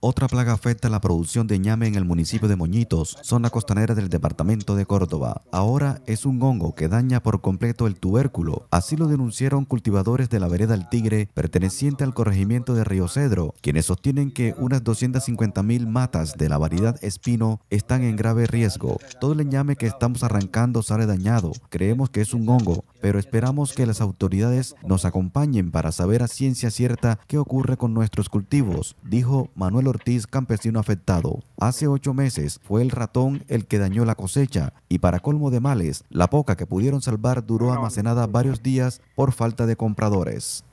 Otra plaga afecta la producción de ñame en el municipio de Moñitos, zona costanera del departamento de Córdoba. Ahora es un hongo que daña por completo el tubérculo. Así lo denunciaron cultivadores de la vereda El Tigre, perteneciente al corregimiento de Río Cedro, quienes sostienen que unas 250.000 matas de la variedad espino están en grave riesgo. Todo el ñame que estamos arrancando sale dañado. Creemos que es un hongo pero esperamos que las autoridades nos acompañen para saber a ciencia cierta qué ocurre con nuestros cultivos, dijo Manuel Ortiz, campesino afectado. Hace ocho meses fue el ratón el que dañó la cosecha y para colmo de males, la poca que pudieron salvar duró almacenada varios días por falta de compradores.